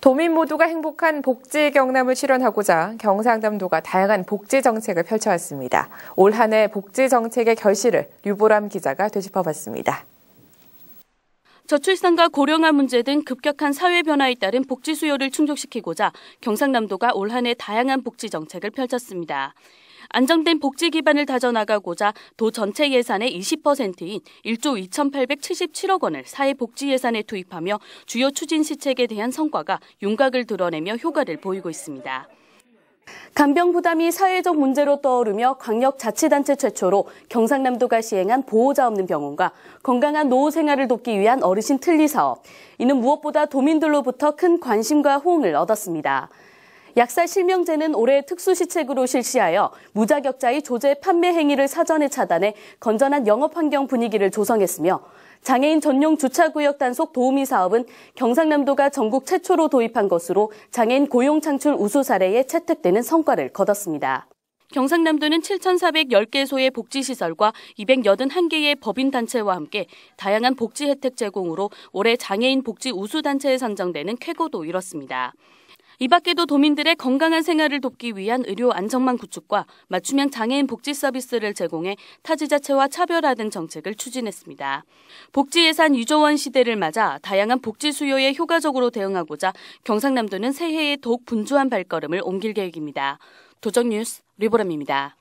도민 모두가 행복한 복지 경남을 실현하고자 경상남도가 다양한 복지 정책을 펼쳐왔습니다. 올 한해 복지 정책의 결실을 류보람 기자가 되짚어봤습니다. 저출산과 고령화 문제 등 급격한 사회 변화에 따른 복지 수요를 충족시키고자 경상남도가 올 한해 다양한 복지 정책을 펼쳤습니다. 안정된 복지 기반을 다져나가고자 도 전체 예산의 20%인 1조 2,877억 원을 사회복지 예산에 투입하며 주요 추진 시책에 대한 성과가 윤곽을 드러내며 효과를 보이고 있습니다. 간병 부담이 사회적 문제로 떠오르며 광역자치단체 최초로 경상남도가 시행한 보호자 없는 병원과 건강한 노후 생활을 돕기 위한 어르신 틀리 사업. 이는 무엇보다 도민들로부터 큰 관심과 호응을 얻었습니다. 약사 실명제는 올해 특수시책으로 실시하여 무자격자의 조제 판매 행위를 사전에 차단해 건전한 영업 환경 분위기를 조성했으며 장애인 전용 주차구역 단속 도우미 사업은 경상남도가 전국 최초로 도입한 것으로 장애인 고용 창출 우수 사례에 채택되는 성과를 거뒀습니다. 경상남도는 7,410개소의 복지시설과 281개의 법인단체와 함께 다양한 복지 혜택 제공으로 올해 장애인 복지 우수단체에 선정되는 쾌거도 이뤘습니다. 이 밖에도 도민들의 건강한 생활을 돕기 위한 의료 안정망 구축과 맞춤형 장애인 복지 서비스를 제공해 타 지자체와 차별화된 정책을 추진했습니다. 복지 예산 유조원 시대를 맞아 다양한 복지 수요에 효과적으로 대응하고자 경상남도는 새해에 더욱 분주한 발걸음을 옮길 계획입니다. 도정 뉴스 리보람입니다